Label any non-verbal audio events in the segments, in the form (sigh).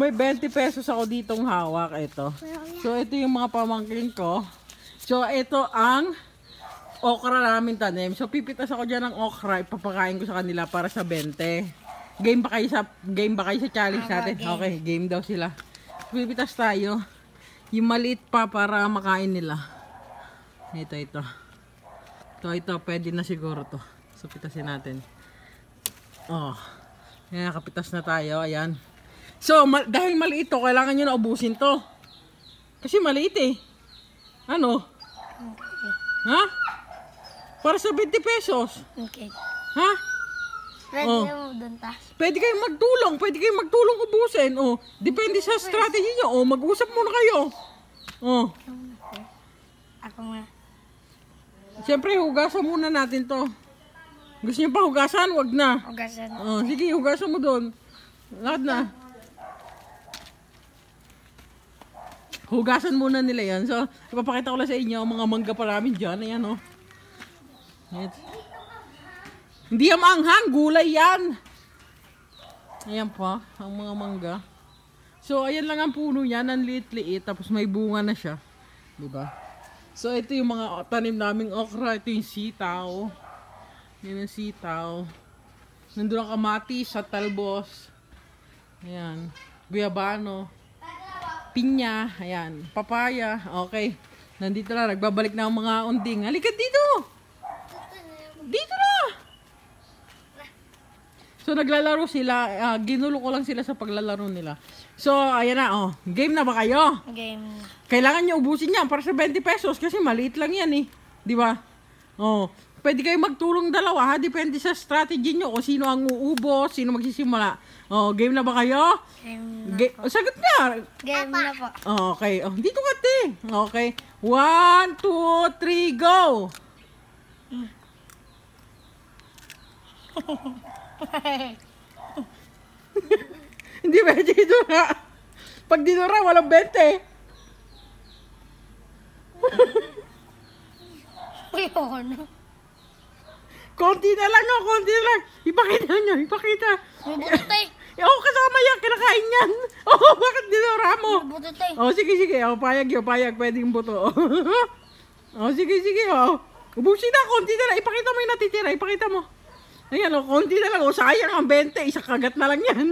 may 20 pesos ako ditong hawak. Ito. So, ito yung mga pamangkin ko. So, ito ang okra namin tanim. So, pipitas ako diyan ng okra. Ipapakain ko sa kanila para sa 20. Game ba kayo sa game ba kayo sa challenge ah, natin? Okay, game daw sila. Pipitas tayo. Yung maliit pa para makain nila. Ito, ito. Ito, ito. Pwede na siguro to. So, pitasin natin. Oh. Ayan, kapitas na tayo. Ayan. So, ma dahil maliit to, kailangan nyo na ubusin to. Kasi maliit eh. Ano? Okay. Ha? Para sa 20 pesos. Okay. Ha? Pwede oh. kayo magduntas. Pwede kayong magtulong. Pwede kayong magtulong ubusin. Oh. Depende sa strategy nyo. Oh. Mag-usap muna kayo. Oh. Ako muna. Siyempre, hugasan muna natin to. Gusto nyo pa hugasan? Wag na. Hugasan. Oh, sige, hugasan mo doon. Lahat na. Hugasan muna nila yan. So, ipapakita ko lang sa inyo ang mga mangga pa namin dyan. Ayan, oh. It's... Hindi yan maanghang. Gulay yan. Ayan pa. Ang mga mangga. So, ayan lang ang puno niya. Ang liit Tapos may bunga na siya. ba? Diba? So, ito yung mga tanim naming okra. Ito yung sitaw. Yan yung sitaw. Nandun ang kamatis at talbos. Ayan. Guyabano pinya, ayan, papaya, okay. Nandito na, nagbabalik na ang mga unding. Halika dito! Dito na! So, naglalaro sila. Uh, ginulo ko lang sila sa paglalaro nila. So, ayan na, oh. Game na ba kayo? Game. Kailangan nyo ubusin yan para sa 20 pesos kasi maliit lang yan eh. Di ba? Oh pwede kayong magtulong dalawa ha. Depende sa strategy nyo O sino ang uubo, sino magsisimula. Oh, game na ba kayo? Game na Ga- po. Sagot nga. Game na po. Oh, okay. Oh, dito ka, te. Okay. One, two, three, go. (laughs) Hindi ba dito na. Pag dito na, walang 20. (laughs) Ayun. Konti na lang, no? Konti na lang. Ipakita nyo, ipakita. Mabuti, tay. (laughs) Oo, oh, kasama yan. Kinakain yan. (laughs) Oo, oh, bakit dinura mo? Mabuti, tay. Oo, oh, sige, sige. Oh, payag yun, payag. Pwedeng buto. (laughs) oh, sige, sige. Oh. Ubusin na, konti na lang. Ipakita mo yung natitira. Ipakita mo. Ayan, oh, konti na lang. Oh, sayang ang 20. Isa kagat na lang yan.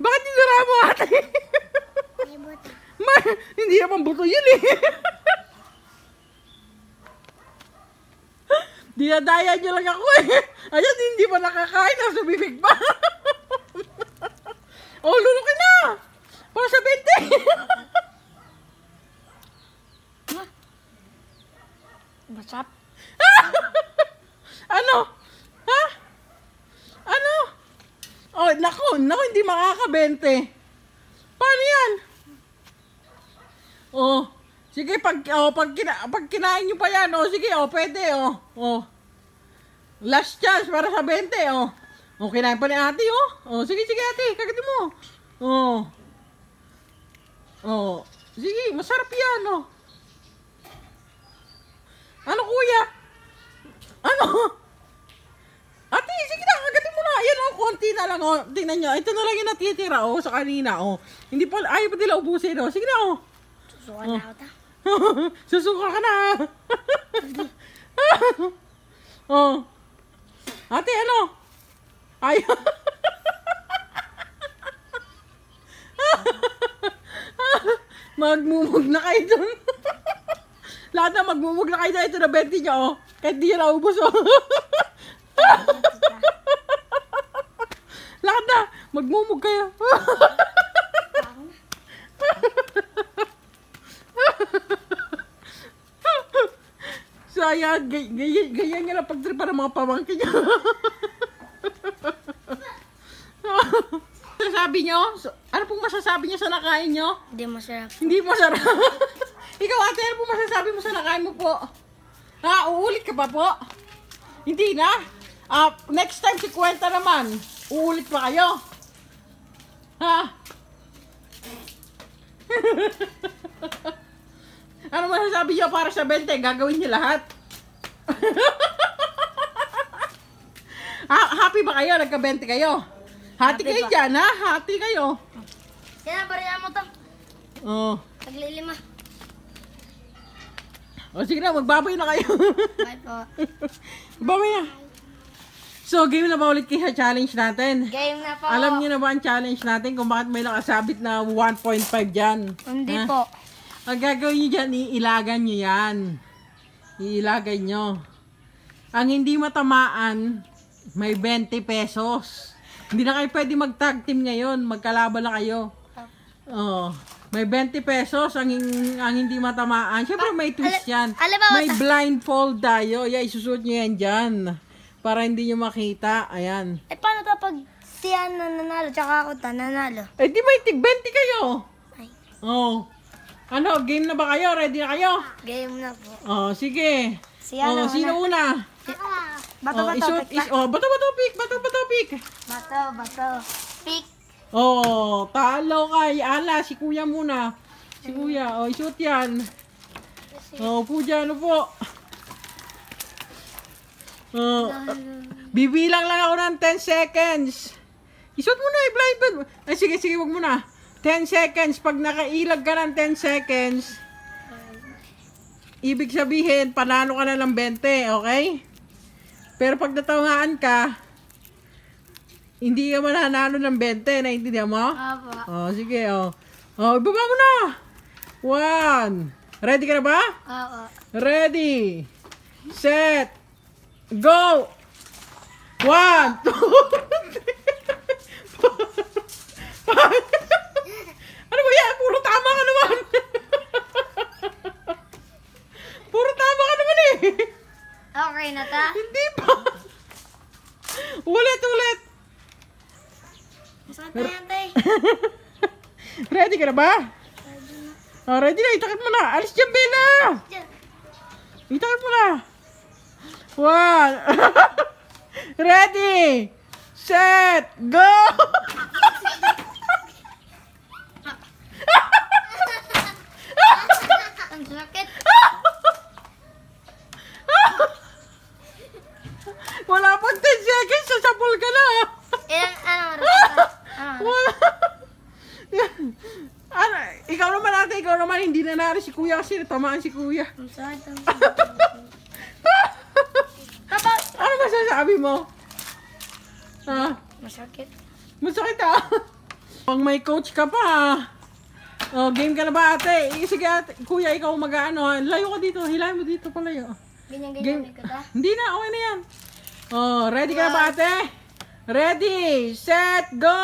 Bakit dinura mo, ate? May buto. Ma, hindi naman buto yun eh. Dinadaya nyo lang ako eh. Ayan, hindi pa nakakain. Nasa bibig pa. (laughs) oh, lulukin na. Para sa 20. Masap. Eh. (laughs) (laughs) ano? Ha? Ano? Oh, nako, nako, hindi makaka-20. Sige, pag, oh, pag, kina, pag kinain nyo pa yan, oh, sige, oh, pwede, oh, oh. Last chance para sa 20, oh. Oh, kinain pa ni ate, oh. Oh, sige, sige, ate, kagati mo. Oh. Oh. Sige, masarap yan, oh. Ano, kuya? Ano? Ate, sige na, kagati mo na. Ayan, oh, konti na lang, oh. Tingnan nyo, ito na lang yung natitira, oh, sa kanina, oh. Hindi pa, ayaw pa nila ubusin, oh. Sige na, oh. 说那的。(laughs) Susuka ka na! (laughs) oh. Ate, ano? Ay. (laughs) magmumug na kayo doon. Lahat na magmumug na kayo dun. Ito na 20 niya, oh. Kahit di niya naubos, oh. Lahat na, magmumug kayo. Laya, gay, gay, gaya niya na trip ng mga pamangkin niya. (laughs) masasabi niyo? ano pong masasabi niyo sa nakain niyo? Hindi masarap. Hindi masarap. (laughs) Ikaw ate, ano pong masasabi mo sa nakain mo po? Ha, uulit ka ba po? Hindi na? Uh, next time si Kwenta naman, uulit pa kayo? Ha? (laughs) ano masasabi niyo para sa 20? Gagawin niyo lahat? ha- happy ba kayo? Nagka-20 kayo? Hati happy kayo ba? dyan, ha? Hati kayo. Kaya barilan mo to. Oh. Paglilima. O oh, sige na, magbaboy na kayo. Bye po. (laughs) Baboy na. So, game na ba ulit kaya challenge natin? Game na po. Alam niyo na ba ang challenge natin kung bakit may nakasabit na 1.5 dyan? Hindi ha? po. Ang gagawin nyo dyan, iilagan nyo yan. Iilagay nyo. Ang hindi matamaan, may 20 pesos. Hindi na kayo pwede mag-tag team ngayon. Magkalaban na kayo. Oh. May 20 pesos ang, ang hindi matamaan. Siyempre may twist yan. May blindfold tayo. Yeah, isusuot nyo yan dyan. Para hindi nyo makita. Ayan. Eh, paano kapag siya nanalo? tsaka ako nanalo. Eh, di may tig 20 kayo. Oh. Ano, game na ba kayo? Ready na kayo? Game na po. Oh, sige. Si ano, oh, sino una? una? Bato, oh, bato, pick. Is, oh, bato, bato, pick. Bato, bato, pick. Bato, bato, pick. Oh, talo kay Ala. Si kuya muna. Si kuya. Oh, ishoot yan. Oh, po dyan. Ano po? Oh, bibilang lang ako ng 10 seconds. Ishoot mo na. I-blind. Eh, ay, sige, sige. Huwag mo na. 10 seconds. Pag nakailag ka ng 10 seconds, ibig sabihin, panalo ka na ng 20, okay? Pero pag natawangaan ka, hindi ka mananalo ng 20. Naintindihan mo? Apo. Oh, sige, oh. Oh, ibaba mo na! One. Ready ka na ba? Oo. Ready. Set. Go! One, (laughs) two, pa? Hindi pa. ulit, ulit. Masakit na yan, ready ka na ba? Ready na. Oh, ready na. Itakip mo na. Alis dyan, Bella. Itakip mo na. One. (laughs) ready. Set. Go. (laughs) Ang sakit. Nag-aral ka na. Ilang, ano, ano, (laughs) ano, ikaw naman ate, ikaw naman, hindi na nari si kuya kasi natamaan si kuya. (laughs) Tapos, ano masasabi mo? Ha? Masakit. Masakit ah. Pag may coach ka pa ah. Oh, game ka na ba ate? Eh, sige ate, kuya ikaw mag-ano ha. Ah. Layo ka dito, hilahin mo dito palayo. Ganyan-ganyan game... ka ba? Hindi na, okay na yan. Oh, ready ka na ba ate? Ready, set, go!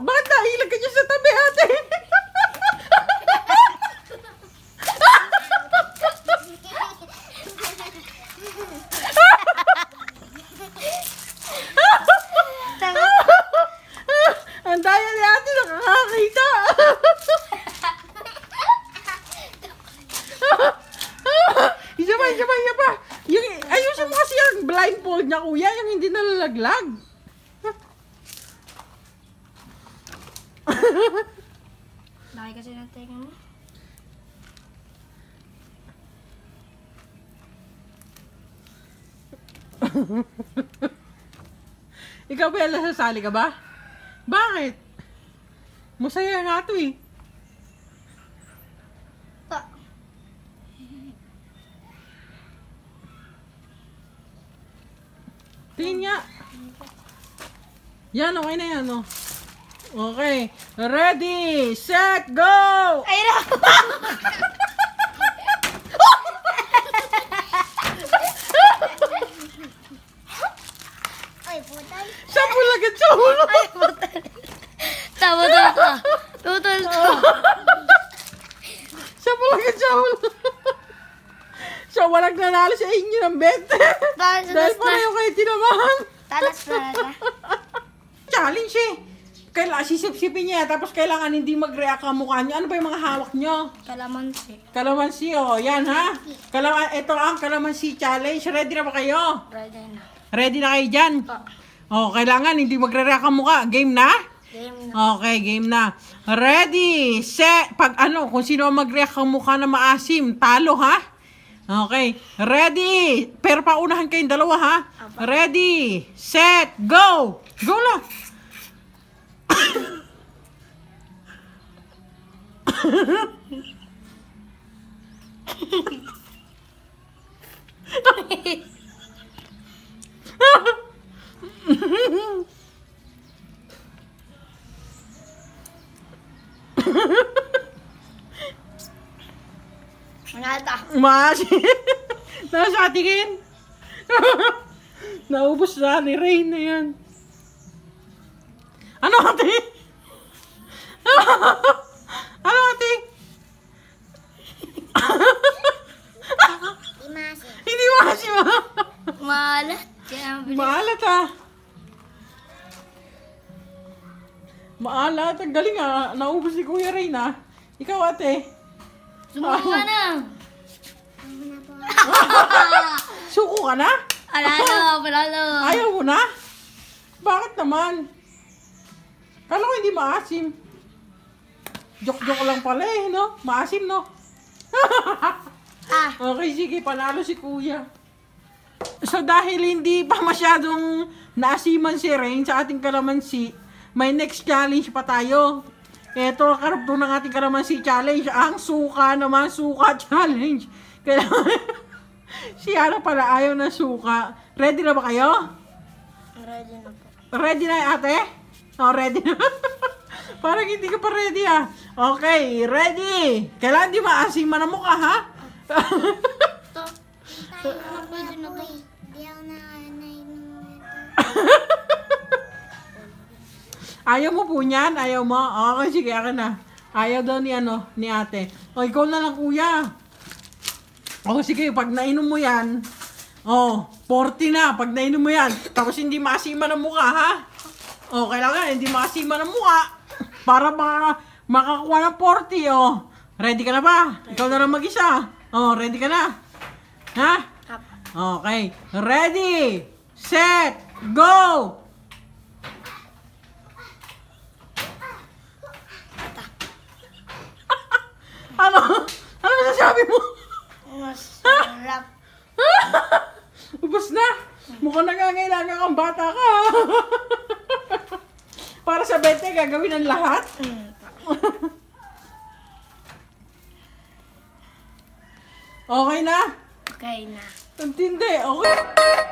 Bakit nahilag ka sa tabi ate? Ang daya ni ate nakakakita. isa pa, isa pa, isa Yung, ayusin mo kasi yung blindfold niya kuya, yung hindi nalalaglag. thingy. (laughs) Ikaw, Bella, sasali ka ba? Bakit? Masaya nga ito eh. Tingin nga. Yan, okay na yan, oh. Okay. Ready, set, go! Ay, no! Ay, putol. Sa pulagat sa Ay, putol. Sa putol ka. Putol ka. Sa pulagat sa ulo. So, walang nanalo sa inyo ng 20. Dahil pareho kayo tinamaan. Talas na. Challenge eh. Kaila, sisip-sipin niya, tapos kailangan hindi mag-react ang mukha niyo. Ano ba yung mga hawak niyo? Kalamansi. Kalamansi, oh. Yan, ha? Kalaman, ah, ito ang kalamansi challenge. Ready na ba kayo? Ready na. Ready na kayo dyan? Oh, kailangan hindi magre-react ang mukha. Game na? Game na. Okay, game na. Ready, set. Pag ano, kung sino mag-react ang mukha na maasim, talo, ha? Okay. Ready. Pero paunahan kayong dalawa, ha? Ready, set, go. Go na. Nalata. Mas. Nasatingin. Naubos na ni Rain na yan. Ano ate? Ano ate? Imasi. Hindi masi mo. Maalat. Maalat ah. Maalat. Ang galing ah. Naubos si Kuya Reyna. Ah. Ikaw ate. Sumuko ka na. (laughs) Suko ka na? Alalo, alalo. Ayaw mo na? Bakit naman? Kala ko hindi maasim. Jok-jok lang pala eh, no? Maasim, no? (laughs) ah. Okay, sige, panalo si kuya. So dahil hindi pa masyadong naasiman si Rain sa ating kalamansi, may next challenge pa tayo. Ito, karapto ng ating kalamansi challenge, ang suka naman, suka (laughs) challenge. Kailangan, (laughs) si Ana pala ayaw na suka. Ready na ba kayo? Ready na po. Ready na ate? Oh, ready na. Parang hindi ka pa ready ah. Okay, ready. Kailangan di ba asing man ang mukha ha? (laughs) Ayaw mo po niyan? Ayaw mo? Oh, okay, sige, akin na. Ayaw daw ni ano, ni ate. O, oh, ikaw na lang, kuya. O, oh, sige, pag nainom mo yan, Oh, 40 na. Pag nainom mo yan, tapos hindi masima ng mukha, ha? Oh, kailangan hindi masima ng mukha para maka, makakuha ng 40, oh. Ready ka na ba? Ikaw na lang mag-isa. Oh, ready ka na? Ha? Okay. Ready, set, go! (laughs) ano? Ano masasabi mo? Masarap. (laughs) Ubus na! Mukhang nangangailangan kang bata ka. (laughs) Para sa 20, gagawin ng lahat. (laughs) okay na? Okay na. Tantindi, okay.